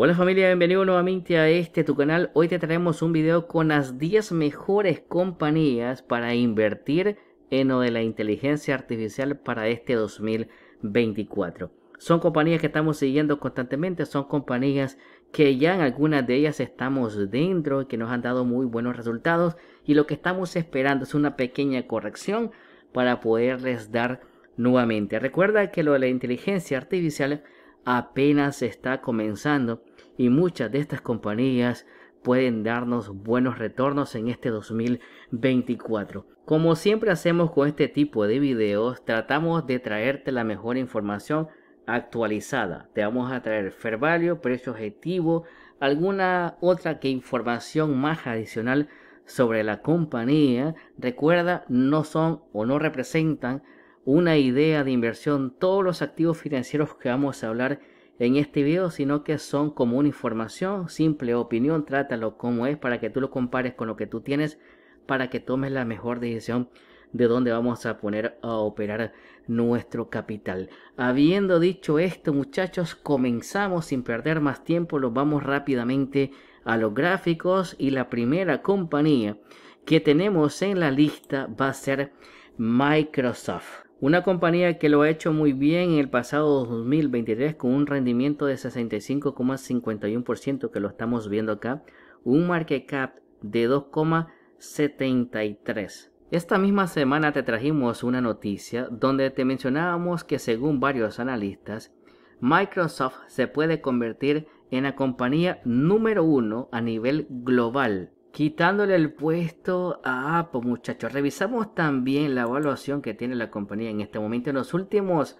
Hola familia, bienvenido nuevamente a este tu canal. Hoy te traemos un video con las 10 mejores compañías para invertir en lo de la inteligencia artificial para este 2024. Son compañías que estamos siguiendo constantemente, son compañías que ya en algunas de ellas estamos dentro, que nos han dado muy buenos resultados y lo que estamos esperando es una pequeña corrección para poderles dar nuevamente. Recuerda que lo de la inteligencia artificial apenas está comenzando y muchas de estas compañías pueden darnos buenos retornos en este 2024. Como siempre hacemos con este tipo de videos, tratamos de traerte la mejor información actualizada. Te vamos a traer fair value, precio objetivo, alguna otra que información más adicional sobre la compañía. Recuerda, no son o no representan una idea de inversión todos los activos financieros que vamos a hablar en este video, sino que son como una información, simple opinión, trátalo como es para que tú lo compares con lo que tú tienes, para que tomes la mejor decisión de dónde vamos a poner a operar nuestro capital. Habiendo dicho esto, muchachos, comenzamos sin perder más tiempo, los vamos rápidamente a los gráficos y la primera compañía que tenemos en la lista va a ser Microsoft. Una compañía que lo ha hecho muy bien en el pasado 2023 con un rendimiento de 65,51% que lo estamos viendo acá, un market cap de 2,73. Esta misma semana te trajimos una noticia donde te mencionábamos que según varios analistas, Microsoft se puede convertir en la compañía número uno a nivel global quitándole el puesto a Apple, muchachos. Revisamos también la evaluación que tiene la compañía en este momento. En los últimos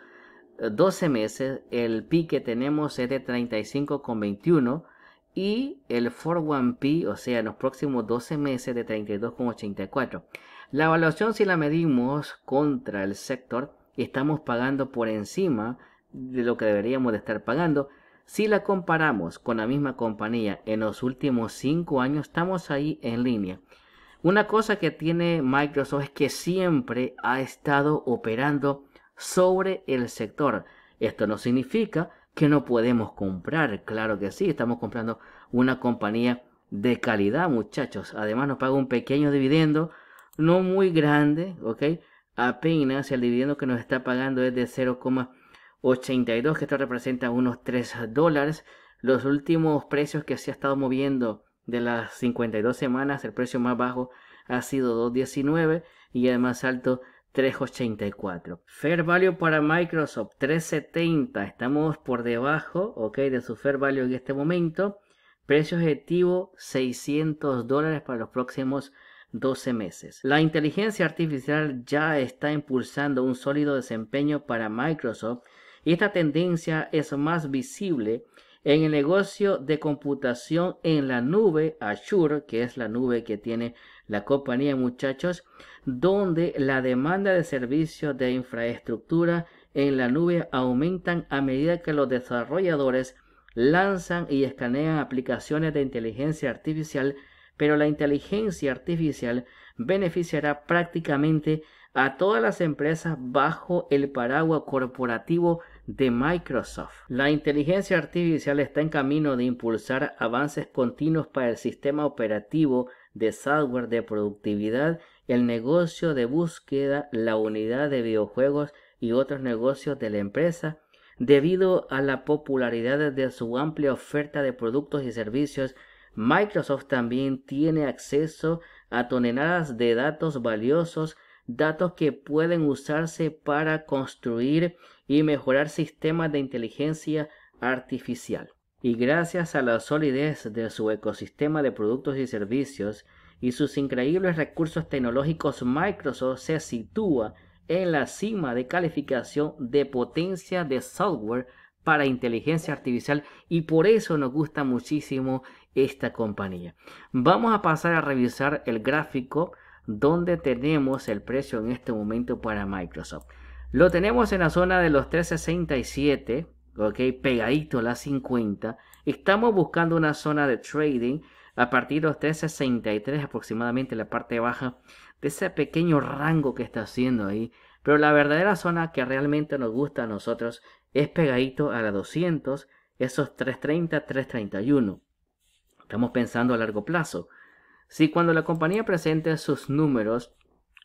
12 eh, meses, el P que tenemos es de 35,21 y el 41P, o sea, en los próximos 12 meses, de 32,84. La evaluación, si la medimos contra el sector, estamos pagando por encima de lo que deberíamos de estar pagando. Si la comparamos con la misma compañía en los últimos cinco años, estamos ahí en línea. Una cosa que tiene Microsoft es que siempre ha estado operando sobre el sector. Esto no significa que no podemos comprar, claro que sí, estamos comprando una compañía de calidad, muchachos. Además nos paga un pequeño dividendo, no muy grande, ¿ok? Apenas el dividendo que nos está pagando es de 0,5 82, que esto representa unos 3 dólares. Los últimos precios que se ha estado moviendo de las 52 semanas, el precio más bajo ha sido 2.19 y el más alto 3.84. Fair value para Microsoft 3.70. Estamos por debajo, ok, de su fair value en este momento. Precio objetivo 600 dólares para los próximos 12 meses. La inteligencia artificial ya está impulsando un sólido desempeño para Microsoft esta tendencia es más visible en el negocio de computación en la nube Azure, que es la nube que tiene la compañía, muchachos, donde la demanda de servicios de infraestructura en la nube aumentan a medida que los desarrolladores lanzan y escanean aplicaciones de inteligencia artificial, pero la inteligencia artificial beneficiará prácticamente a todas las empresas bajo el paraguas corporativo de Microsoft. La inteligencia artificial está en camino de impulsar avances continuos para el sistema operativo de software de productividad, el negocio de búsqueda, la unidad de videojuegos y otros negocios de la empresa, debido a la popularidad de su amplia oferta de productos y servicios Microsoft también tiene acceso a toneladas de datos valiosos datos que pueden usarse para construir y mejorar sistemas de inteligencia artificial. Y gracias a la solidez de su ecosistema de productos y servicios y sus increíbles recursos tecnológicos, Microsoft se sitúa en la cima de calificación de potencia de software para inteligencia artificial y por eso nos gusta muchísimo esta compañía. Vamos a pasar a revisar el gráfico dónde tenemos el precio en este momento para Microsoft. Lo tenemos en la zona de los 367, ok, pegadito a las 50. Estamos buscando una zona de trading a partir de los 363 aproximadamente, la parte baja de ese pequeño rango que está haciendo ahí. Pero la verdadera zona que realmente nos gusta a nosotros es pegadito a las 200, esos 330, 331. Estamos pensando a largo plazo. Si cuando la compañía presenta sus números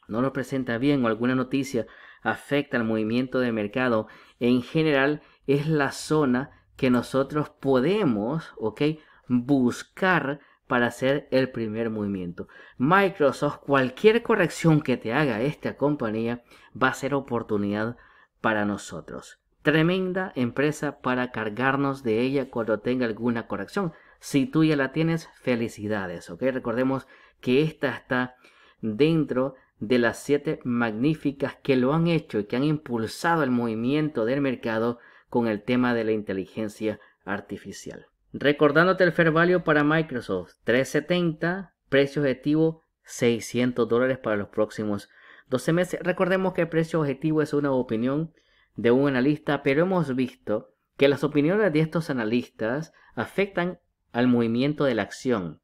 no lo presenta bien o alguna noticia afecta al movimiento de mercado, en general es la zona que nosotros podemos, ¿ok? Buscar para hacer el primer movimiento. Microsoft, cualquier corrección que te haga esta compañía va a ser oportunidad para nosotros. Tremenda empresa para cargarnos de ella cuando tenga alguna corrección. Si tú ya la tienes, felicidades, ¿ok? Recordemos que esta está dentro de las siete magníficas que lo han hecho y que han impulsado el movimiento del mercado con el tema de la inteligencia artificial. Recordándote el fair value para Microsoft, 370, precio objetivo 600 dólares para los próximos 12 meses. Recordemos que el precio objetivo es una opinión de un analista, pero hemos visto que las opiniones de estos analistas afectan al movimiento de la acción.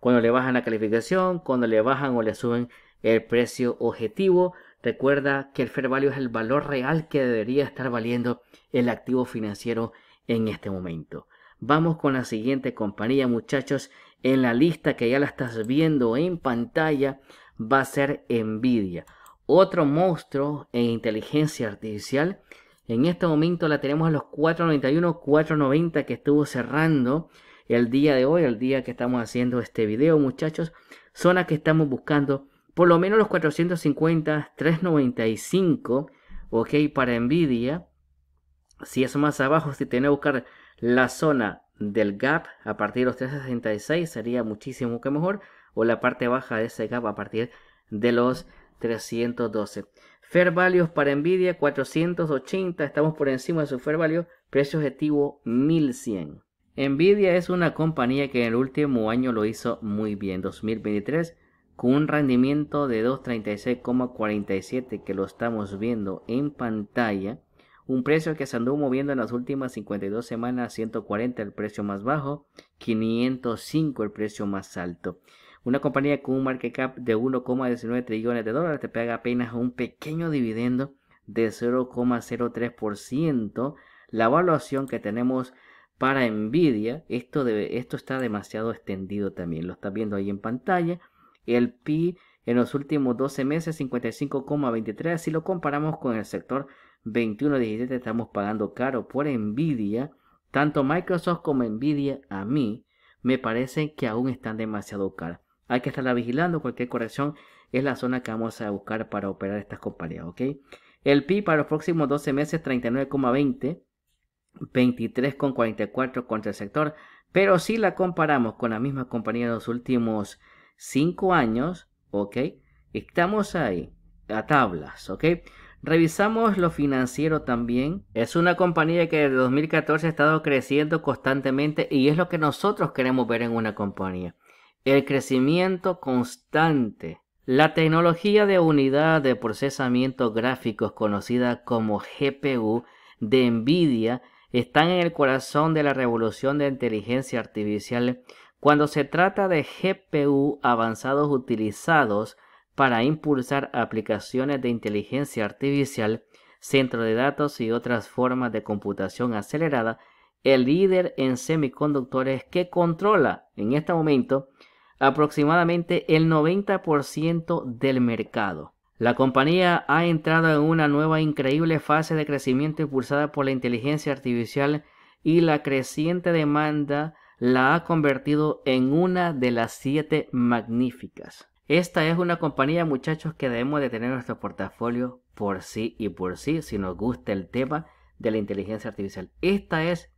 Cuando le bajan la calificación, cuando le bajan o le suben el precio objetivo, recuerda que el fair value es el valor real que debería estar valiendo el activo financiero en este momento. Vamos con la siguiente compañía, muchachos. En la lista que ya la estás viendo en pantalla va a ser Nvidia. Otro monstruo en inteligencia artificial. En este momento la tenemos a los 491, 490 que estuvo cerrando el día de hoy, el día que estamos haciendo este video, muchachos, Zona que estamos buscando por lo menos los 450, 395, ok, para Nvidia. Si es más abajo, si tiene que buscar la zona del gap a partir de los 366 sería muchísimo que mejor o la parte baja de ese gap a partir de los 312. Fair values para Nvidia 480, estamos por encima de su fair value, precio objetivo 1100. Nvidia es una compañía que en el último año lo hizo muy bien, 2023, con un rendimiento de 236,47 que lo estamos viendo en pantalla, un precio que se anduvo moviendo en las últimas 52 semanas, 140 el precio más bajo, 505 el precio más alto. Una compañía con un market cap de 1,19 trillones de dólares te paga apenas un pequeño dividendo de 0,03%. La evaluación que tenemos para NVIDIA. Esto, esto está demasiado extendido también, lo está viendo ahí en pantalla. El PI en los últimos 12 meses 55,23. Si lo comparamos con el sector 21-17 estamos pagando caro por Nvidia. Tanto Microsoft como Nvidia a mí me parece que aún están demasiado caras. Hay que estarla vigilando, cualquier corrección es la zona que vamos a buscar para operar estas compañías, El PI para los próximos 12 meses 39,20. 23,44 contra el sector. Pero si la comparamos con la misma compañía de los últimos 5 años, ¿ok? Estamos ahí, a tablas, ¿ok? Revisamos lo financiero también. Es una compañía que desde 2014 ha estado creciendo constantemente y es lo que nosotros queremos ver en una compañía. El crecimiento constante. La tecnología de unidad de procesamiento gráficos conocida como GPU de Nvidia están en el corazón de la revolución de inteligencia artificial cuando se trata de GPU avanzados utilizados para impulsar aplicaciones de inteligencia artificial, centro de datos y otras formas de computación acelerada, el líder en semiconductores que controla en este momento aproximadamente el 90% del mercado. La compañía ha entrado en una nueva increíble fase de crecimiento impulsada por la inteligencia artificial y la creciente demanda la ha convertido en una de las siete magníficas. Esta es una compañía, muchachos, que debemos de tener en nuestro portafolio por sí y por sí, si nos gusta el tema de la inteligencia artificial. Esta es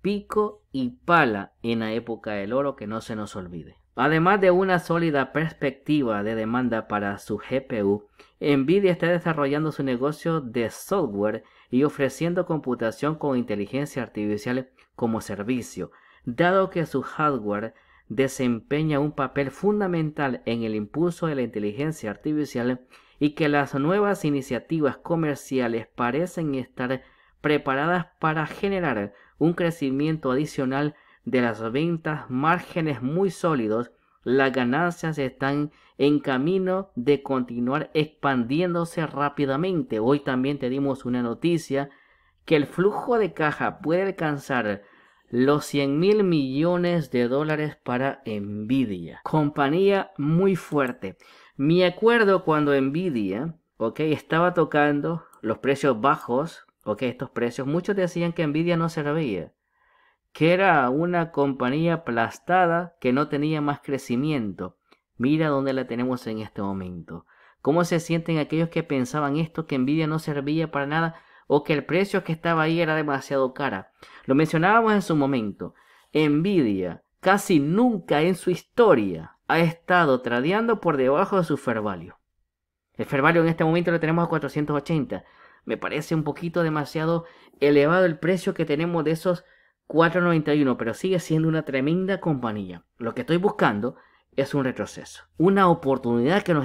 pico y pala en la época del oro, que no se nos olvide. Además de una sólida perspectiva de demanda para su GPU, Nvidia está desarrollando su negocio de software y ofreciendo computación con inteligencia artificial como servicio, dado que su hardware desempeña un papel fundamental en el impulso de la inteligencia artificial y que las nuevas iniciativas comerciales parecen estar preparadas para generar un crecimiento adicional de las ventas márgenes muy sólidos, las ganancias están en camino de continuar expandiéndose rápidamente. Hoy también tenemos una noticia que el flujo de caja puede alcanzar los 100 mil millones de dólares para Nvidia. Compañía muy fuerte. Me acuerdo cuando Nvidia, ok, estaba tocando los precios bajos, ok, estos precios, muchos decían que Nvidia no se que era una compañía aplastada que no tenía más crecimiento. Mira dónde la tenemos en este momento. ¿Cómo se sienten aquellos que pensaban esto, que envidia no servía para nada o que el precio que estaba ahí era demasiado cara? Lo mencionábamos en su momento. Envidia casi nunca en su historia ha estado tradeando por debajo de su fervalio. El fervalio en este momento lo tenemos a 480. Me parece un poquito demasiado elevado el precio que tenemos de esos 4.91, pero sigue siendo una tremenda compañía. Lo que estoy buscando es un retroceso, una oportunidad que nos,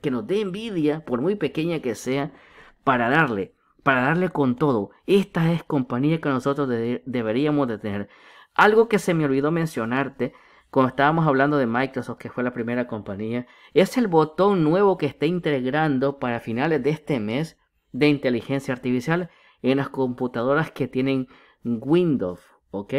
que nos dé envidia, por muy pequeña que sea, para darle, para darle con todo. Esta es compañía que nosotros deberíamos de tener. Algo que se me olvidó mencionarte cuando estábamos hablando de Microsoft, que fue la primera compañía, es el botón nuevo que está integrando para finales de este mes de inteligencia artificial en las computadoras que tienen Windows. ¿ok?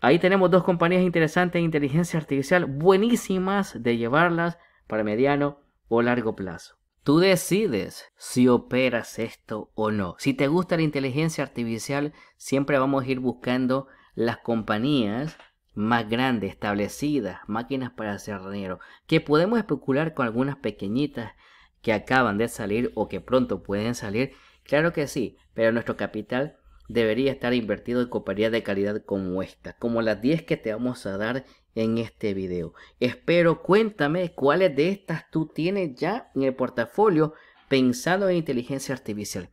Ahí tenemos dos compañías interesantes de inteligencia artificial buenísimas de llevarlas para mediano o largo plazo. Tú decides si operas esto o no. Si te gusta la inteligencia artificial, siempre vamos a ir buscando las compañías más grandes, establecidas, máquinas para hacer dinero, que podemos especular con algunas pequeñitas que acaban de salir o que pronto pueden salir. Claro que sí, pero nuestro capital debería estar invertido en compañías de calidad como esta, como las 10 que te vamos a dar en este video. Espero cuéntame cuáles de estas tú tienes ya en el portafolio pensando en inteligencia artificial.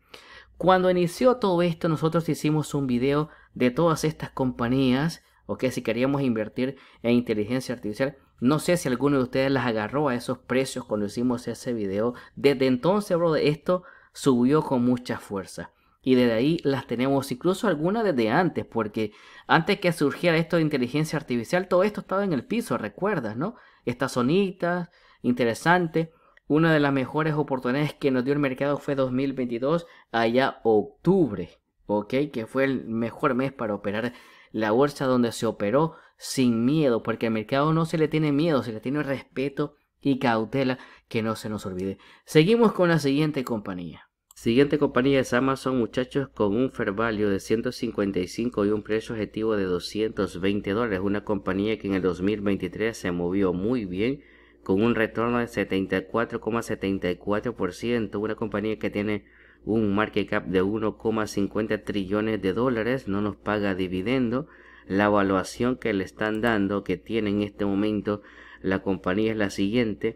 Cuando inició todo esto, nosotros hicimos un video de todas estas compañías, o que si queríamos invertir en inteligencia artificial. No sé si alguno de ustedes las agarró a esos precios cuando hicimos ese video. Desde entonces, bro, esto subió con mucha fuerza. Y desde ahí las tenemos, incluso algunas desde antes, porque antes que surgiera esto de inteligencia artificial, todo esto estaba en el piso, recuerdas, ¿no? Estas sonitas interesante. Una de las mejores oportunidades que nos dio el mercado fue 2022, allá octubre, ¿ok? Que fue el mejor mes para operar la bolsa donde se operó sin miedo, porque al mercado no se le tiene miedo, se le tiene respeto y cautela, que no se nos olvide. Seguimos con la siguiente compañía. Siguiente compañía es Amazon, muchachos, con un fair value de 155 y un precio objetivo de 220 dólares. Una compañía que en el 2023 se movió muy bien con un retorno de 74,74%. una compañía que tiene un market cap de 1,50 trillones de dólares, no nos paga dividendo. La evaluación que le están dando, que tiene en este momento la compañía es la siguiente.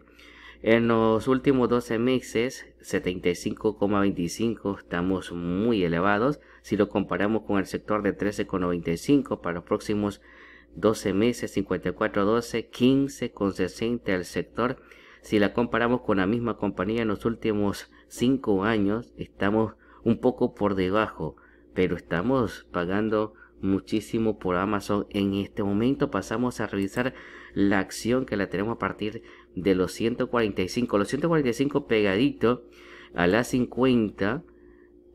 En los últimos 12 meses 75,25 estamos muy elevados si lo comparamos con el sector de 13,95 para los próximos 12 meses 54,12 15,60 al sector si la comparamos con la misma compañía en los últimos 5 años estamos un poco por debajo pero estamos pagando muchísimo por Amazon en este momento pasamos a revisar la acción que la tenemos a partir de de los 145. Los 145 pegadito a la 50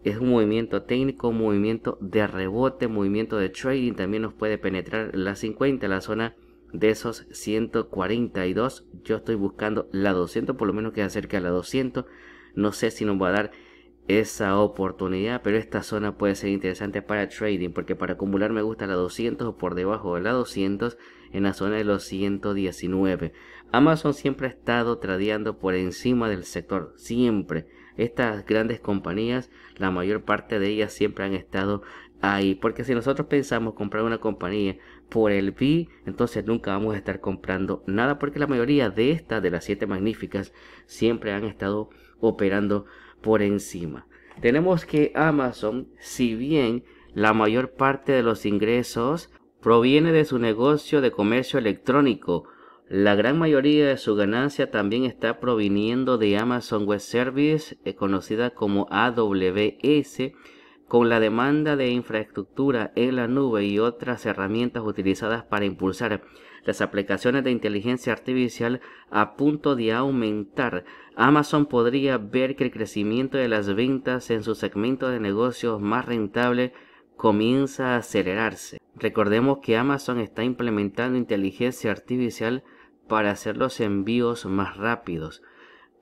es un movimiento técnico, movimiento de rebote, movimiento de trading. También nos puede penetrar la 50, la zona de esos 142. Yo estoy buscando la 200, por lo menos que se acerque a la 200. No sé si nos va a dar esa oportunidad, pero esta zona puede ser interesante para trading porque para acumular me gusta la 200 o por debajo de la 200 en la zona de los 119. Amazon siempre ha estado tradeando por encima del sector, siempre. Estas grandes compañías, la mayor parte de ellas siempre han estado ahí, porque si nosotros pensamos comprar una compañía por el B, entonces nunca vamos a estar comprando nada porque la mayoría de estas, de las siete magníficas, siempre han estado operando por encima. Tenemos que Amazon, si bien la mayor parte de los ingresos proviene de su negocio de comercio electrónico, la gran mayoría de su ganancia también está proviniendo de Amazon Web Service, eh, conocida como AWS, con la demanda de infraestructura en la nube y otras herramientas utilizadas para impulsar las aplicaciones de inteligencia artificial a punto de aumentar. Amazon podría ver que el crecimiento de las ventas en su segmento de negocios más rentable comienza a acelerarse. Recordemos que Amazon está implementando inteligencia artificial para hacer los envíos más rápidos,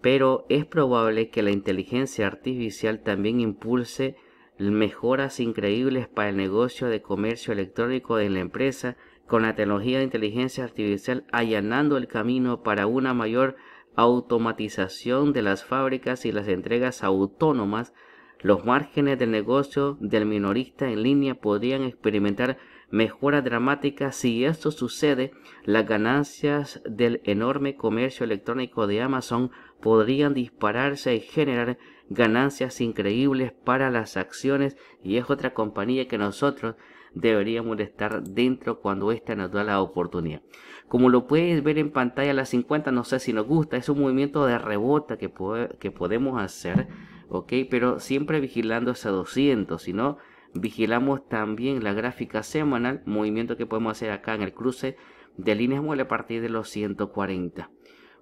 pero es probable que la inteligencia artificial también impulse mejoras increíbles para el negocio de comercio electrónico de la empresa con la tecnología de inteligencia artificial allanando el camino para una mayor automatización de las fábricas y las entregas autónomas, los márgenes del negocio del minorista en línea podrían experimentar mejoras dramáticas si esto sucede, las ganancias del enorme comercio electrónico de Amazon podrían dispararse y generar ganancias increíbles para las acciones y es otra compañía que nosotros deberíamos estar dentro cuando esta nos da la oportunidad. Como lo puedes ver en pantalla, las 50, no sé si nos gusta, es un movimiento de rebota que, que podemos hacer, ok, pero siempre vigilando esa 200, si no, vigilamos también la gráfica semanal, movimiento que podemos hacer acá en el cruce de líneas muele a partir de los 140,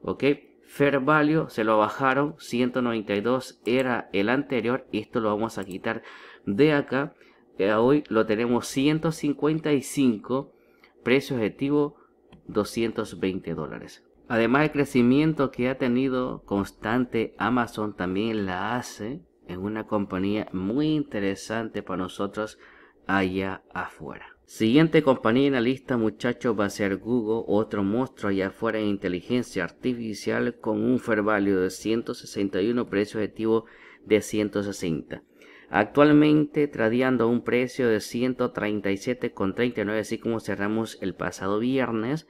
ok. Fair Value se lo bajaron, 192 era el anterior, esto lo vamos a quitar de acá que hoy lo tenemos 155, precio objetivo 220 dólares. Además, el crecimiento que ha tenido constante Amazon también la hace en una compañía muy interesante para nosotros allá afuera. Siguiente compañía en la lista, muchachos, va a ser Google, otro monstruo allá afuera en inteligencia artificial con un fair value de 161, precio objetivo de 160 actualmente tradeando un precio de 137,39 así como cerramos el pasado viernes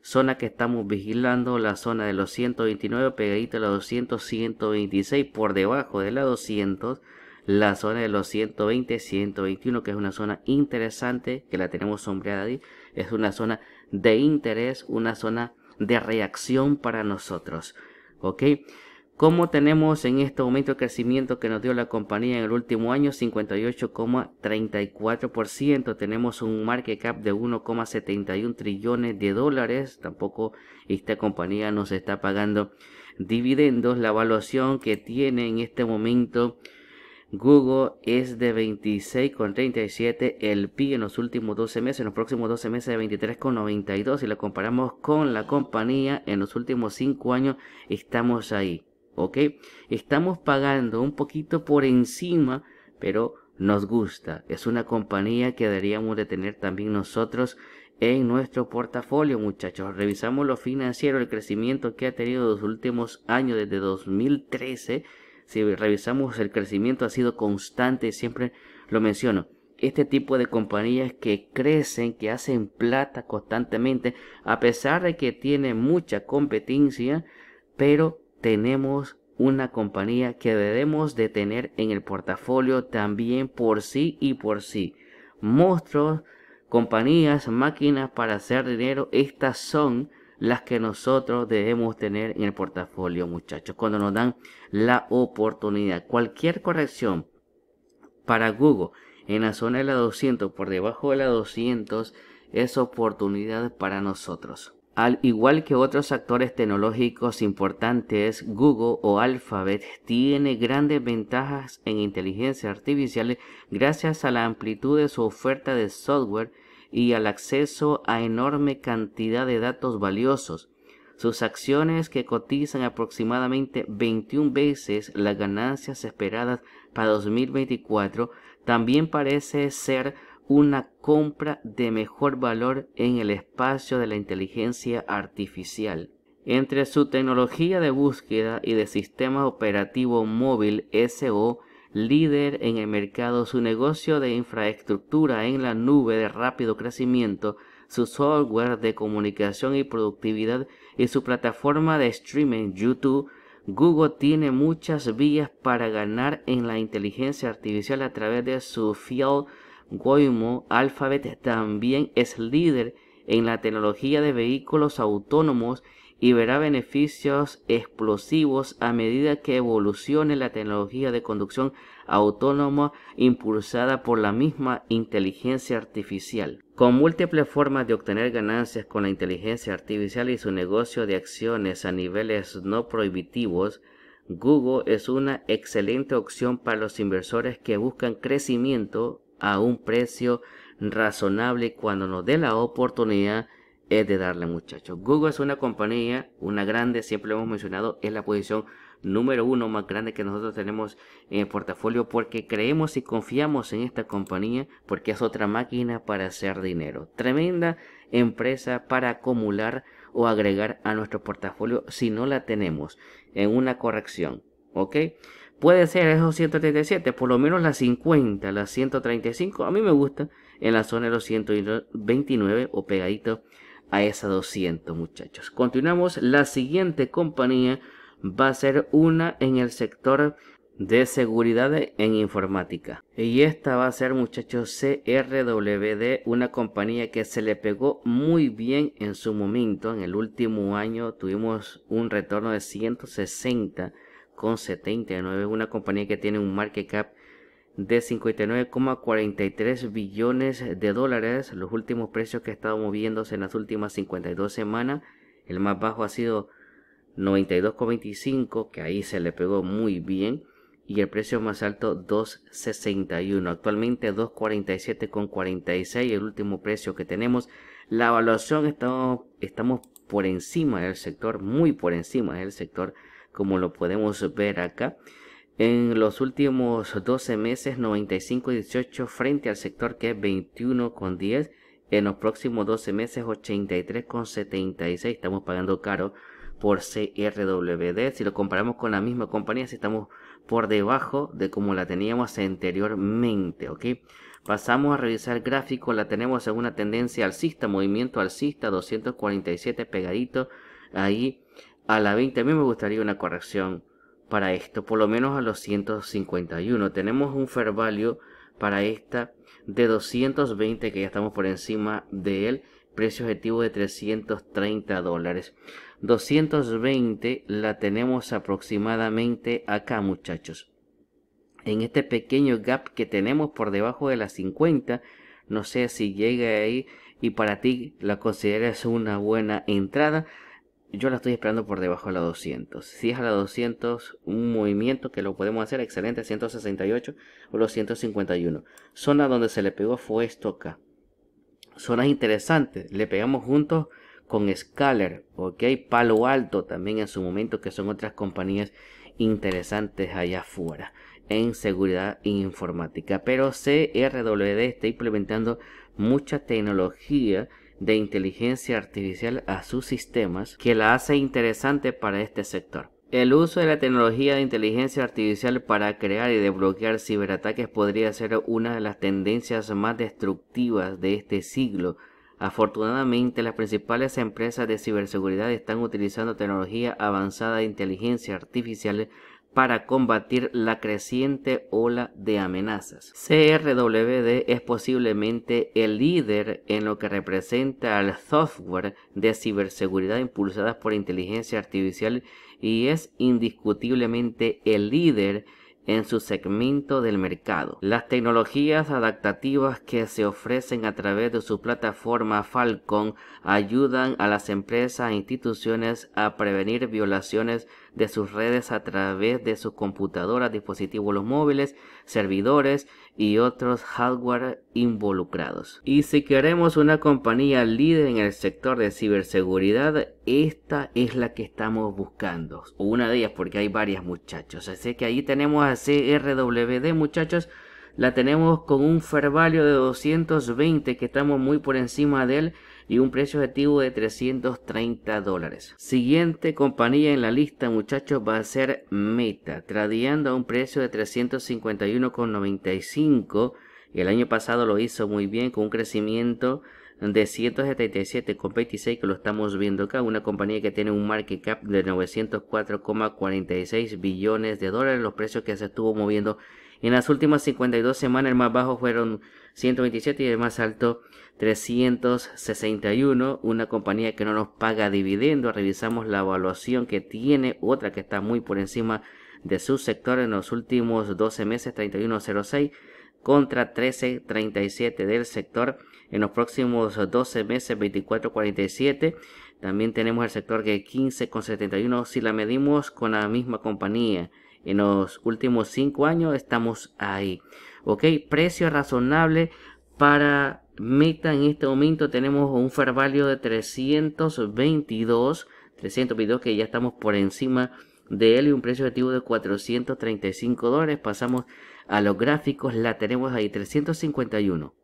zona que estamos vigilando la zona de los 129 pegadito a los 200 126 por debajo de la 200 la zona de los 120 121 que es una zona interesante que la tenemos sombreada ahí es una zona de interés una zona de reacción para nosotros ok como tenemos en este momento el crecimiento que nos dio la compañía en el último año, 58,34%. Tenemos un market cap de 1,71 trillones de dólares. Tampoco esta compañía nos está pagando dividendos. La evaluación que tiene en este momento Google es de 26,37 el PIB en los últimos 12 meses, en los próximos 12 meses de 23,92. Si lo comparamos con la compañía en los últimos 5 años, estamos ahí. ¿ok? Estamos pagando un poquito por encima, pero nos gusta. Es una compañía que deberíamos de tener también nosotros en nuestro portafolio, muchachos. Revisamos lo financiero, el crecimiento que ha tenido los últimos años desde 2013. Si revisamos el crecimiento ha sido constante, siempre lo menciono. Este tipo de compañías que crecen, que hacen plata constantemente, a pesar de que tienen mucha competencia, pero tenemos una compañía que debemos de tener en el portafolio también por sí y por sí. Monstruos, compañías, máquinas para hacer dinero, estas son las que nosotros debemos tener en el portafolio, muchachos, cuando nos dan la oportunidad. Cualquier corrección para Google en la zona de la 200, por debajo de la 200, es oportunidad para nosotros. Al igual que otros actores tecnológicos importantes, Google o Alphabet tiene grandes ventajas en inteligencia artificial gracias a la amplitud de su oferta de software y al acceso a enorme cantidad de datos valiosos. Sus acciones que cotizan aproximadamente 21 veces las ganancias esperadas para 2024 también parece ser una compra de mejor valor en el espacio de la inteligencia artificial. Entre su tecnología de búsqueda y de sistema operativo móvil SO, líder en el mercado, su negocio de infraestructura en la nube de rápido crecimiento, su software de comunicación y productividad y su plataforma de streaming YouTube, Google tiene muchas vías para ganar en la inteligencia artificial a través de su FIELD, Waymo Alphabet también es líder en la tecnología de vehículos autónomos y verá beneficios explosivos a medida que evolucione la tecnología de conducción autónoma impulsada por la misma inteligencia artificial. Con múltiples formas de obtener ganancias con la inteligencia artificial y su negocio de acciones a niveles no prohibitivos, Google es una excelente opción para los inversores que buscan crecimiento a un precio razonable cuando nos dé la oportunidad es de darle muchachos. Google es una compañía, una grande, siempre lo hemos mencionado, es la posición número uno más grande que nosotros tenemos en el portafolio porque creemos y confiamos en esta compañía porque es otra máquina para hacer dinero. Tremenda empresa para acumular o agregar a nuestro portafolio si no la tenemos en una corrección. ¿Ok? Puede ser esos 137, por lo menos las 50, las 135, a mí me gusta en la zona de los 129 o pegadito a esa 200, muchachos. Continuamos, la siguiente compañía va a ser una en el sector de seguridad en informática. Y esta va a ser, muchachos, CRWD, una compañía que se le pegó muy bien en su momento. En el último año tuvimos un retorno de 160 con Es una compañía que tiene un market cap de 59,43 billones de dólares. Los últimos precios que ha estado moviéndose en las últimas 52 semanas. El más bajo ha sido 92,25, que ahí se le pegó muy bien. Y el precio más alto 2,61. Actualmente 2,47,46. El último precio que tenemos. La evaluación estamos, estamos por encima del sector, muy por encima del sector como lo podemos ver acá. En los últimos 12 meses 95,18 frente al sector que es 21,10. En los próximos 12 meses 83,76. Estamos pagando caro por CRWD. Si lo comparamos con la misma compañía, si estamos por debajo de como la teníamos anteriormente, ¿ok? Pasamos a revisar el gráfico, la tenemos en una tendencia alcista, movimiento alcista, 247 pegadito, ahí a la 20. A mí me gustaría una corrección para esto, por lo menos a los 151. Tenemos un fair value para esta de 220 que ya estamos por encima de él. Precio objetivo de 330 dólares. 220 la tenemos aproximadamente acá muchachos. En este pequeño gap que tenemos por debajo de las 50. No sé si llega ahí y para ti la consideras una buena entrada. Yo la estoy esperando por debajo de la 200. Si es a la 200, un movimiento que lo podemos hacer excelente, 168 o los 151. Zona donde se le pegó fue esto acá. Zonas interesantes, le pegamos juntos con Scaler, ok, Palo Alto también en su momento, que son otras compañías interesantes allá afuera en seguridad informática. Pero CRWD está implementando mucha tecnología de inteligencia artificial a sus sistemas que la hace interesante para este sector. El uso de la tecnología de inteligencia artificial para crear y desbloquear ciberataques podría ser una de las tendencias más destructivas de este siglo. Afortunadamente, las principales empresas de ciberseguridad están utilizando tecnología avanzada de inteligencia artificial para combatir la creciente ola de amenazas. CRWD es posiblemente el líder en lo que representa al software de ciberseguridad impulsadas por inteligencia artificial y es indiscutiblemente el líder en su segmento del mercado. Las tecnologías adaptativas que se ofrecen a través de su plataforma Falcon ayudan a las empresas e instituciones a prevenir violaciones de sus redes a través de sus computadoras, dispositivos móviles, servidores y otros hardware involucrados. Y si queremos una compañía líder en el sector de ciberseguridad, esta es la que estamos buscando. Una de ellas porque hay varias muchachos. Así que ahí tenemos a CRWD muchachos la tenemos con un fervalio de 220 que estamos muy por encima de él y un precio objetivo de 330 dólares. Siguiente compañía en la lista muchachos va a ser Meta, tradeando a un precio de 351,95 y el año pasado lo hizo muy bien con un crecimiento de 177,26 que lo estamos viendo acá, una compañía que tiene un market cap de 904,46 billones de dólares, los precios que se estuvo moviendo en las últimas 52 semanas el más bajo fueron 127 y el más alto 361. Una compañía que no nos paga dividendos. Revisamos la evaluación que tiene. Otra que está muy por encima de su sector en los últimos 12 meses 3106 contra 13.37 del sector en los próximos 12 meses 24.47 también tenemos el sector que 15.71 si la medimos con la misma compañía en los últimos cinco años estamos ahí. Ok, precio razonable para Meta. En este momento tenemos un fair value de 322. 322 que ya estamos por encima de él y un precio activo de 435 dólares. Pasamos a los gráficos. La tenemos ahí 351.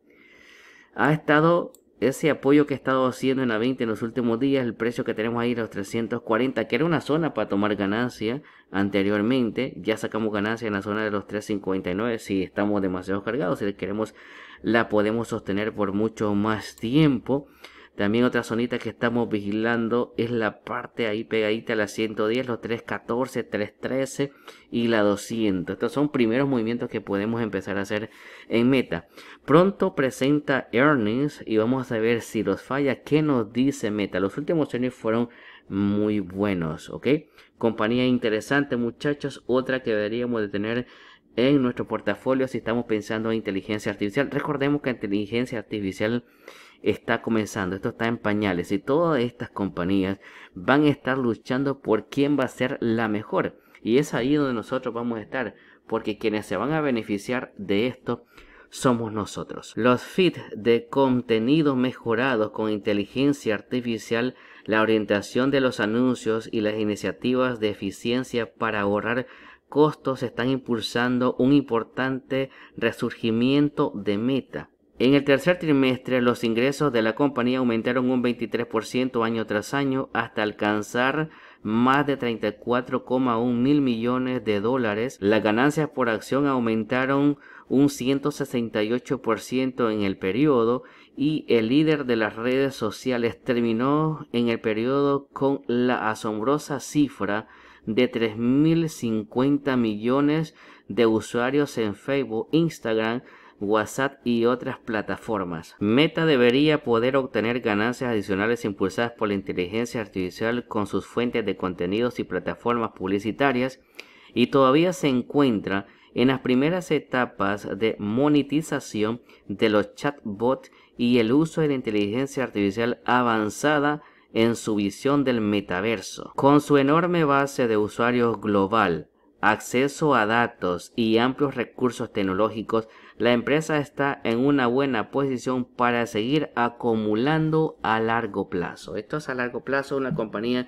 Ha estado ese apoyo que he estado haciendo en la 20 en los últimos días, el precio que tenemos ahí, los 340, que era una zona para tomar ganancia anteriormente, ya sacamos ganancia en la zona de los 359, si estamos demasiado cargados, si queremos la podemos sostener por mucho más tiempo. También otra zonita que estamos vigilando es la parte ahí pegadita a la 110, los 314, 313 y la 200. Estos son primeros movimientos que podemos empezar a hacer en Meta. Pronto presenta earnings y vamos a ver si los falla. ¿Qué nos dice Meta? Los últimos años fueron muy buenos, ¿ok? Compañía interesante, muchachos. Otra que deberíamos de tener en nuestro portafolio si estamos pensando en inteligencia artificial. Recordemos que inteligencia artificial está comenzando, esto está en pañales y todas estas compañías van a estar luchando por quién va a ser la mejor. Y es ahí donde nosotros vamos a estar porque quienes se van a beneficiar de esto somos nosotros. Los feeds de contenido mejorados con inteligencia artificial, la orientación de los anuncios y las iniciativas de eficiencia para ahorrar costos están impulsando un importante resurgimiento de meta. En el tercer trimestre, los ingresos de la compañía aumentaron un 23% año tras año hasta alcanzar más de 34,1 mil millones de dólares. Las ganancias por acción aumentaron un 168% en el periodo y el líder de las redes sociales terminó en el periodo con la asombrosa cifra de 3.050 millones de usuarios en Facebook, Instagram, WhatsApp y otras plataformas. Meta debería poder obtener ganancias adicionales impulsadas por la inteligencia artificial con sus fuentes de contenidos y plataformas publicitarias y todavía se encuentra en las primeras etapas de monetización de los chatbots y el uso de la inteligencia artificial avanzada en su visión del metaverso. Con su enorme base de usuarios global, acceso a datos y amplios recursos tecnológicos, la empresa está en una buena posición para seguir acumulando a largo plazo. Esto es a largo plazo una compañía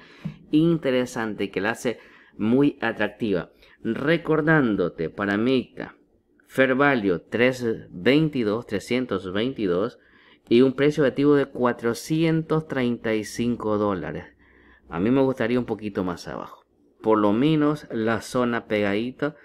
interesante que la hace muy atractiva. Recordándote, para Fervalio Fair Value 322, 322 y un precio activo de 435 dólares. A mí me gustaría un poquito más abajo por lo menos la zona pegadita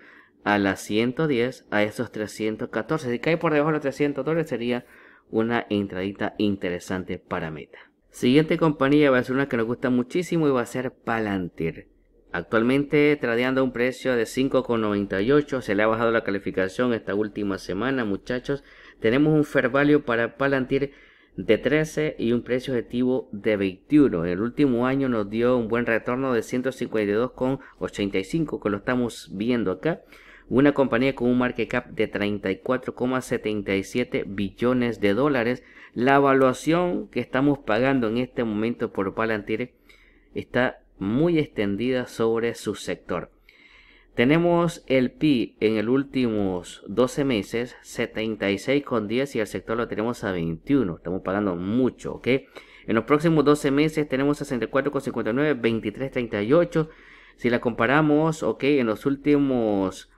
a las 110 a esos 314. Si cae por debajo de los 300 dólares sería una entradita interesante para meta. Siguiente compañía va a ser una que nos gusta muchísimo y va a ser Palantir. Actualmente tradeando un precio de 5,98, se le ha bajado la calificación esta última semana, muchachos. Tenemos un fair value para Palantir de 13 y un precio objetivo de 21. En el último año nos dio un buen retorno de 152,85, que lo estamos viendo acá. Una compañía con un market cap de 34,77 billones de dólares. La evaluación que estamos pagando en este momento por Palantir está muy extendida sobre su sector. Tenemos el PI en los últimos 12 meses, 76,10 y el sector lo tenemos a 21. Estamos pagando mucho, ¿ok? En los próximos 12 meses tenemos 64,59, 23,38. Si la comparamos, ¿ok? En los últimos,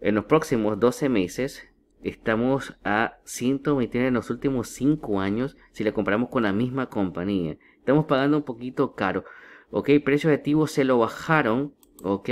en los próximos 12 meses estamos a 129 en los últimos 5 años si la comparamos con la misma compañía. Estamos pagando un poquito caro, ¿ok? Precio objetivo se lo bajaron, ¿ok?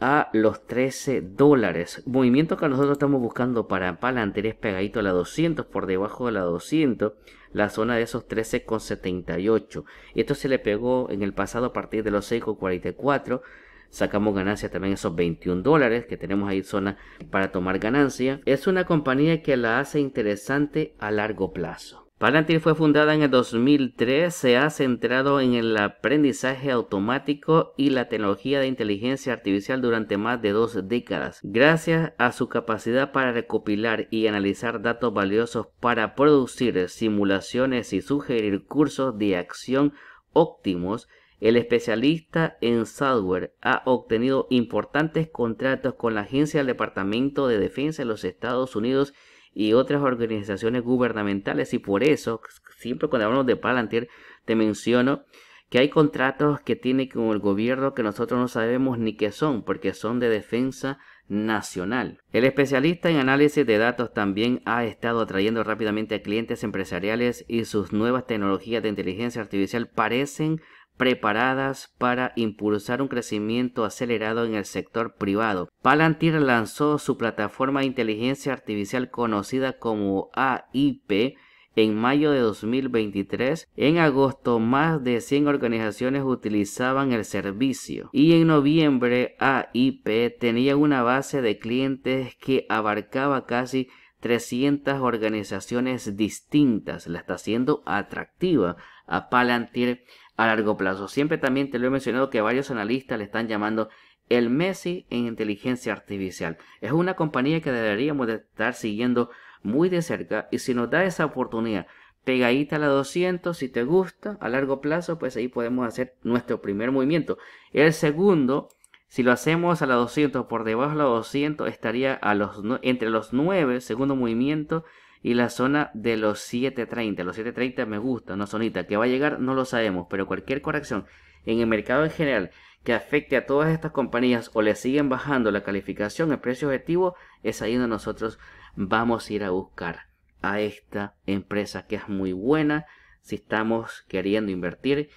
a los 13 dólares. Movimiento que nosotros estamos buscando para anterior es pegadito a la 200, por debajo de la 200, la zona de esos 13,78. esto se le pegó en el pasado a partir de los 6,44. Sacamos ganancia también esos 21 dólares que tenemos ahí zona para tomar ganancia. Es una compañía que la hace interesante a largo plazo. Palantir fue fundada en el 2003, se ha centrado en el aprendizaje automático y la tecnología de inteligencia artificial durante más de dos décadas, gracias a su capacidad para recopilar y analizar datos valiosos para producir simulaciones y sugerir cursos de acción óptimos. El especialista en software ha obtenido importantes contratos con la Agencia del Departamento de Defensa de los Estados Unidos y otras organizaciones gubernamentales y por eso siempre cuando hablamos de Palantir te menciono que hay contratos que tiene con el gobierno que nosotros no sabemos ni qué son porque son de defensa nacional. El especialista en análisis de datos también ha estado atrayendo rápidamente a clientes empresariales y sus nuevas tecnologías de inteligencia artificial parecen preparadas para impulsar un crecimiento acelerado en el sector privado. Palantir lanzó su plataforma de inteligencia artificial conocida como AIP en mayo de 2023. En agosto, más de 100 organizaciones utilizaban el servicio. Y en noviembre, AIP tenía una base de clientes que abarcaba casi 300 organizaciones distintas. La está haciendo atractiva a Palantir a largo plazo. Siempre también te lo he mencionado que varios analistas le están llamando el Messi en inteligencia artificial. Es una compañía que deberíamos de estar siguiendo muy de cerca y si nos da esa oportunidad pegadita a la 200, si te gusta a largo plazo, pues ahí podemos hacer nuestro primer movimiento. El segundo, si lo hacemos a la 200, por debajo de la 200 estaría a los, entre los 9, segundo movimiento y la zona de los 7.30. Los 7.30 me gusta, una zonita que va a llegar no lo sabemos, pero cualquier corrección en el mercado en general que afecte a todas estas compañías o le siguen bajando la calificación, el precio objetivo, es ahí donde nosotros vamos a ir a buscar a esta empresa que es muy buena si estamos queriendo invertir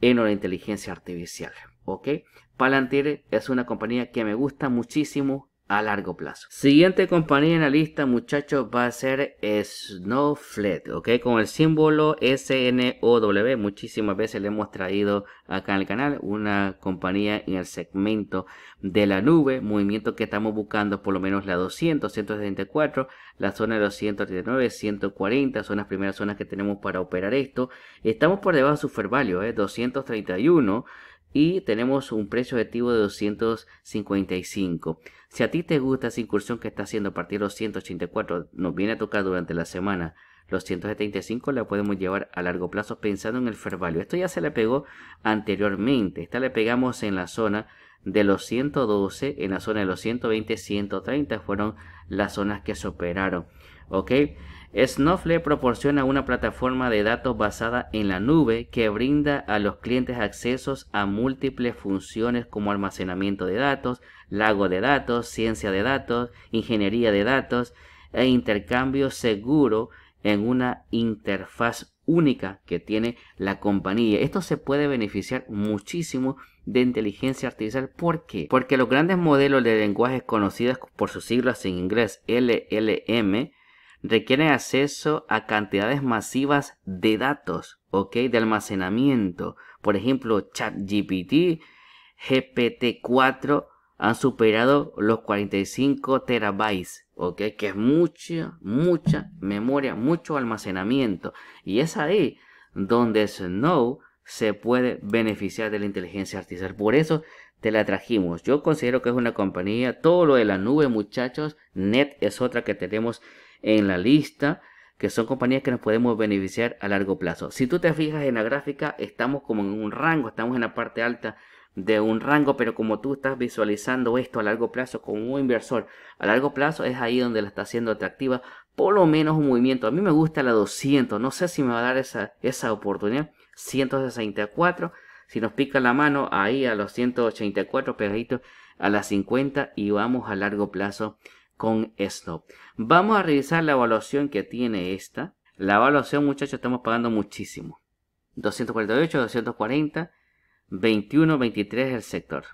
en la inteligencia artificial. ¿Ok? Palantir es una compañía que me gusta muchísimo a largo plazo. Siguiente compañía en la lista, muchachos, va a ser Snowflake, ¿ok? Con el símbolo SNOW. Muchísimas veces le hemos traído acá en el canal una compañía en el segmento de la nube, movimiento que estamos buscando por lo menos la 200, 174, la zona de los 139, 140, son las primeras zonas que tenemos para operar esto. Estamos por debajo de su fair value, 231. ¿eh? y tenemos un precio objetivo de 255. Si a ti te gusta esa incursión que está haciendo a partir de los 184, nos viene a tocar durante la semana los 175 la podemos llevar a largo plazo pensando en el fair Esto ya se le pegó anteriormente. Esta le pegamos en la zona de los 112, en la zona de los 120, 130 fueron las zonas que se operaron. ¿Ok? Snowflake proporciona una plataforma de datos basada en la nube que brinda a los clientes accesos a múltiples funciones como almacenamiento de datos, lago de datos, ciencia de datos, ingeniería de datos e intercambio seguro en una interfaz única que tiene la compañía. Esto se puede beneficiar muchísimo de inteligencia artificial. ¿Por qué? Porque los grandes modelos de lenguajes conocidos por sus siglas en inglés LLM Requiere acceso a cantidades masivas de datos, ¿ok? De almacenamiento. Por ejemplo, ChatGPT, GPT-4 han superado los 45 terabytes, ¿ok? Que es mucha, mucha memoria, mucho almacenamiento. Y es ahí donde Snow se puede beneficiar de la inteligencia artificial. Por eso te la trajimos. Yo considero que es una compañía, todo lo de la nube, muchachos. Net es otra que tenemos en la lista, que son compañías que nos podemos beneficiar a largo plazo. Si tú te fijas en la gráfica, estamos como en un rango, estamos en la parte alta de un rango, pero como tú estás visualizando esto a largo plazo como un inversor, a largo plazo es ahí donde la está haciendo atractiva, por lo menos un movimiento. A mí me gusta la 200, no sé si me va a dar esa, esa oportunidad. 164, si nos pica la mano ahí a los 184 pegaditos a las 50 y vamos a largo plazo con esto Vamos a revisar la evaluación que tiene esta. La evaluación, muchachos, estamos pagando muchísimo. 248, 240, 21, 23 el sector.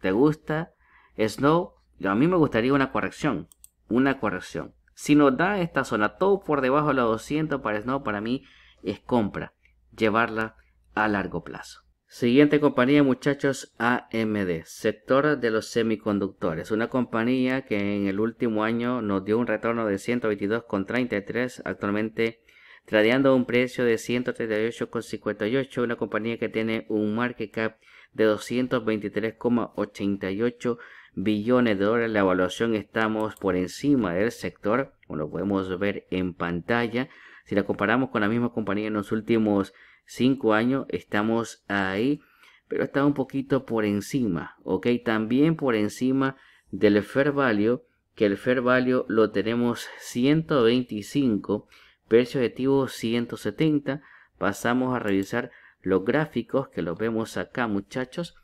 ¿Te gusta? Snow, a mí me gustaría una corrección. Una corrección. Si nos da esta zona todo por debajo de los 200 para Snow, para mí es compra. Llevarla a largo plazo. Siguiente compañía, muchachos, AMD, sector de los semiconductores. Una compañía que en el último año nos dio un retorno de 122,33, actualmente tradeando a un precio de 138,58. Una compañía que tiene un market cap de 223,88 billones de dólares. La evaluación estamos por encima del sector, como lo podemos ver en pantalla. Si la comparamos con la misma compañía en los últimos 5 años estamos ahí, pero está un poquito por encima, ¿ok? También por encima del fair value, que el fair value lo tenemos 125, precio objetivo 170. Pasamos a revisar los gráficos que los vemos acá, muchachos.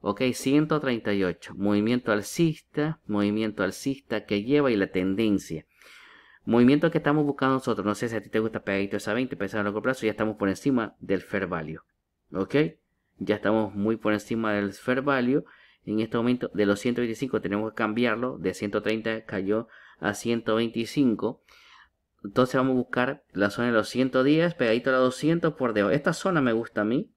Ok, 138, movimiento alcista, movimiento alcista que lleva y la tendencia. Movimiento que estamos buscando nosotros. No sé si a ti te gusta pegadito esa 20, pensando a largo plazo, ya estamos por encima del fair value. ¿Ok? Ya estamos muy por encima del fair value. En este momento de los 125 tenemos que cambiarlo. De 130 cayó a 125. Entonces vamos a buscar la zona de los 110, pegadito a la 200 por debajo. Esta zona me gusta a mí.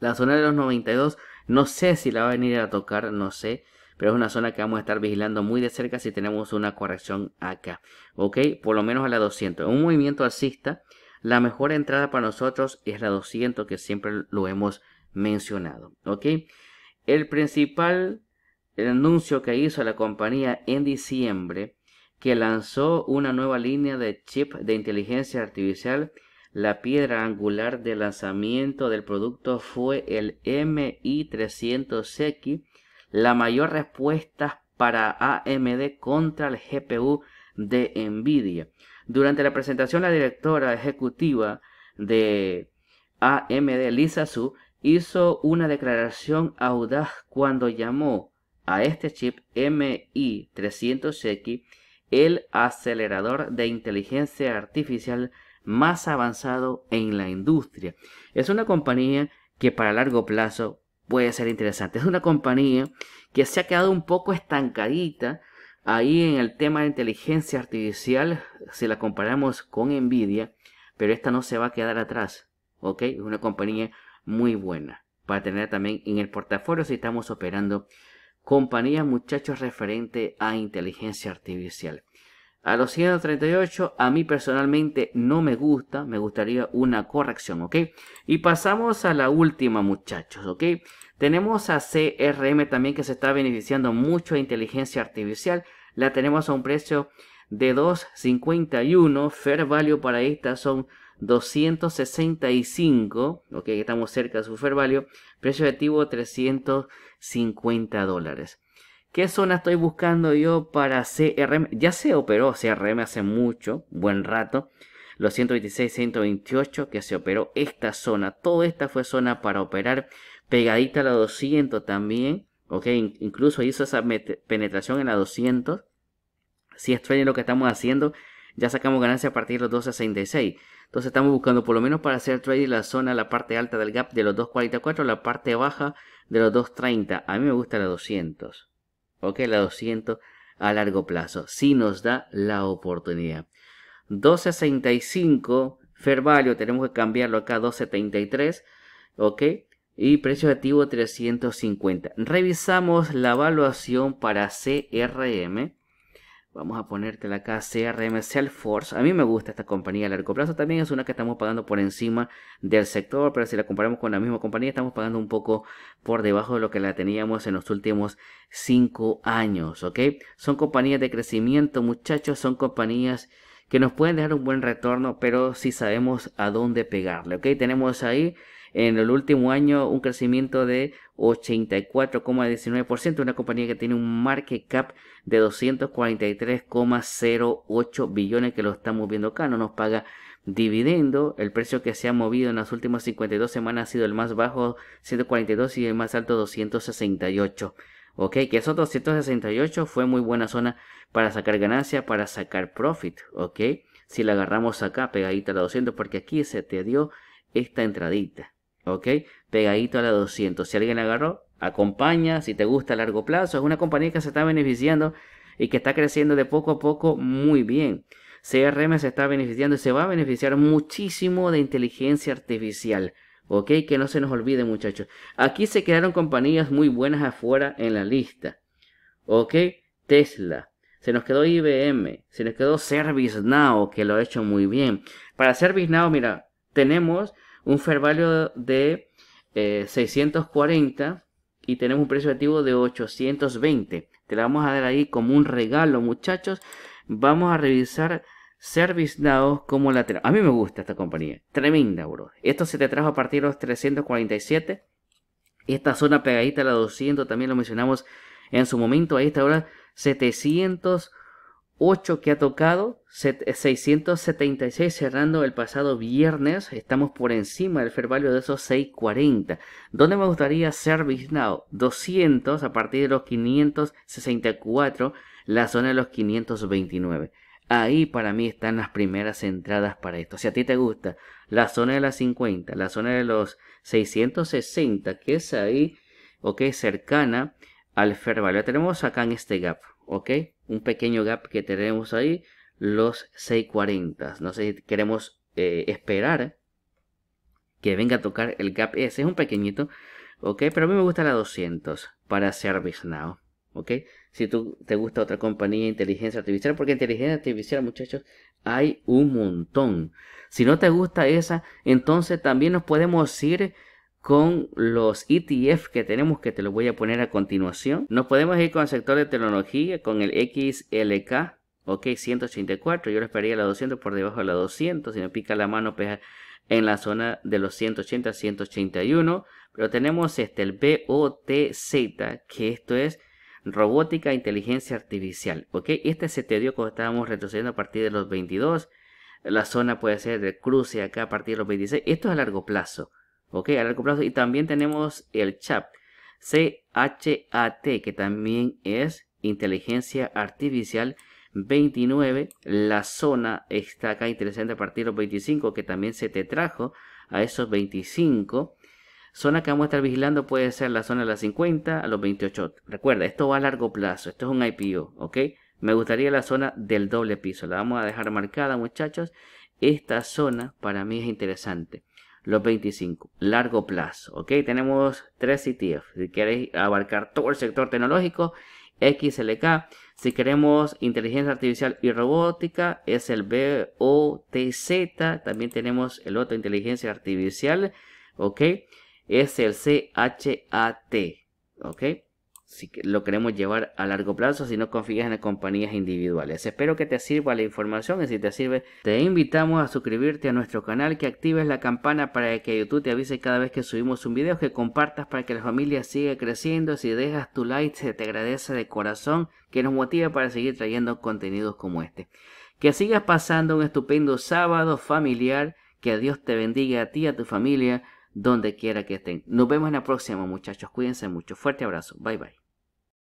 La zona de los 92, no sé si la va a venir a tocar, no sé pero es una zona que vamos a estar vigilando muy de cerca si tenemos una corrección acá, ok, por lo menos a la 200, un movimiento alcista, la mejor entrada para nosotros es la 200 que siempre lo hemos mencionado, ok, el principal el anuncio que hizo la compañía en diciembre que lanzó una nueva línea de chip de inteligencia artificial, la piedra angular de lanzamiento del producto fue el MI300X, la mayor respuesta para AMD contra el GPU de Nvidia. Durante la presentación, la directora ejecutiva de AMD, Lisa Su, hizo una declaración audaz cuando llamó a este chip MI300X el acelerador de inteligencia artificial más avanzado en la industria. Es una compañía que para largo plazo puede ser interesante. Es una compañía que se ha quedado un poco estancadita ahí en el tema de inteligencia artificial si la comparamos con Nvidia, pero esta no se va a quedar atrás, ¿ok? Es una compañía muy buena para tener también en el portafolio si estamos operando compañías, muchachos, referente a inteligencia artificial. A los 138 a mí personalmente no me gusta, me gustaría una corrección, ¿ok? Y pasamos a la última muchachos, ¿ok? Tenemos a CRM también que se está beneficiando mucho de inteligencia artificial. La tenemos a un precio de 2.51, fair value para esta son 265, ok, estamos cerca de su fair value, precio activo 350 dólares. ¿Qué zona estoy buscando yo para CRM? Ya se operó CRM hace mucho, buen rato. Los 126, 128 que se operó esta zona. Todo esta fue zona para operar. Pegadita a la 200 también. Ok, incluso hizo esa penetración en la 200. Si es trading lo que estamos haciendo, ya sacamos ganancia a partir de los 2.66. Entonces estamos buscando por lo menos para hacer trading la zona, la parte alta del gap de los 2.44, la parte baja de los 2.30. A mí me gusta la 200. ¿ok? La 200 a largo plazo, si nos da la oportunidad. 265 fair value, tenemos que cambiarlo acá 273, ¿ok? Y precio activo 350. Revisamos la evaluación para CRM, Vamos a ponértela acá, CRM Salesforce. A mí me gusta esta compañía a largo plazo. También es una que estamos pagando por encima del sector, pero si la comparamos con la misma compañía, estamos pagando un poco por debajo de lo que la teníamos en los últimos 5 años, ¿ok? Son compañías de crecimiento, muchachos, son compañías que nos pueden dejar un buen retorno, pero si sí sabemos a dónde pegarle, ¿ok? Tenemos ahí en el último año un crecimiento de 84,19%, una compañía que tiene un market cap de 243,08 billones que lo estamos viendo acá, no nos paga dividendo, el precio que se ha movido en las últimas 52 semanas ha sido el más bajo 142 y el más alto 268. Ok, que esos 268 fue muy buena zona para sacar ganancia, para sacar profit, ok. Si la agarramos acá pegadita a la 200 porque aquí se te dio esta entradita. ¿ok? Pegadito a la 200. Si alguien agarró, acompaña, si te gusta a largo plazo, es una compañía que se está beneficiando y que está creciendo de poco a poco muy bien. CRM se está beneficiando y se va a beneficiar muchísimo de inteligencia artificial. Ok, que no se nos olvide muchachos. Aquí se quedaron compañías muy buenas afuera en la lista. Ok, Tesla. Se nos quedó IBM. Se nos quedó ServiceNow, que lo ha hecho muy bien. Para ServiceNow, mira, tenemos un fair value de 640 eh, y tenemos un precio activo de 820. Te la vamos a dar ahí como un regalo, muchachos. Vamos a revisar Service ServiceNow como la A mí me gusta esta compañía. Tremenda, bro. Esto se te trajo a partir de los 347. Esta zona pegadita la 200 también lo mencionamos en su momento. Ahí está ahora 700 8 que ha tocado, 676 eh, cerrando el pasado viernes, estamos por encima del fair value de esos 640. ¿Dónde me gustaría ser now 200 a partir de los 564, la zona de los 529. Ahí para mí están las primeras entradas para esto. Si a ti te gusta la zona de las 50, la zona de los 660, que es ahí, ok, cercana al fair value. tenemos acá en este gap, ok un pequeño gap que tenemos ahí, los 640. No sé si queremos eh, esperar que venga a tocar el gap ese, es un pequeñito, ok, pero a mí me gusta la 200 para ServiceNow, ok. Si tú te gusta otra compañía, inteligencia artificial, porque inteligencia artificial, muchachos, hay un montón. Si no te gusta esa, entonces también nos podemos ir con los ETF que tenemos, que te los voy a poner a continuación. Nos podemos ir con el sector de tecnología, con el XLK, ok, 184. Yo les esperaría la 200 por debajo de la 200. Si me pica la mano, pega pues, en la zona de los 180, 181. Pero tenemos este, el BOTZ, que esto es robótica e inteligencia artificial, ok. Este se te dio cuando estábamos retrocediendo a partir de los 22. La zona puede ser de cruce acá a partir de los 26. Esto es a largo plazo. ¿ok? A largo plazo. Y también tenemos el CHAT, chat que también es inteligencia artificial. 29, la zona está acá interesante a partir de los 25, que también se te trajo a esos 25. Zona que vamos a estar vigilando puede ser la zona de las 50 a los 28. Recuerda, esto va a largo plazo, esto es un IPO, ¿ok? Me gustaría la zona del doble piso, la vamos a dejar marcada muchachos. Esta zona para mí es interesante los 25. Largo plazo, ¿ok? Tenemos tres ETF. Si queréis abarcar todo el sector tecnológico, XLK. Si queremos inteligencia artificial y robótica, es el BOTZ. También tenemos el otro, inteligencia artificial, ¿ok? Es el CHAT, ¿ok? si lo queremos llevar a largo plazo si no confías en las compañías individuales. Espero que te sirva la información y si te sirve, te invitamos a suscribirte a nuestro canal, que actives la campana para que YouTube te avise cada vez que subimos un video, que compartas para que la familia siga creciendo. Si dejas tu like, se te agradece de corazón que nos motive para seguir trayendo contenidos como este. Que sigas pasando un estupendo sábado familiar, que Dios te bendiga a ti y a tu familia donde quiera que estén. Nos vemos en la próxima, muchachos. Cuídense mucho. Fuerte abrazo. Bye bye.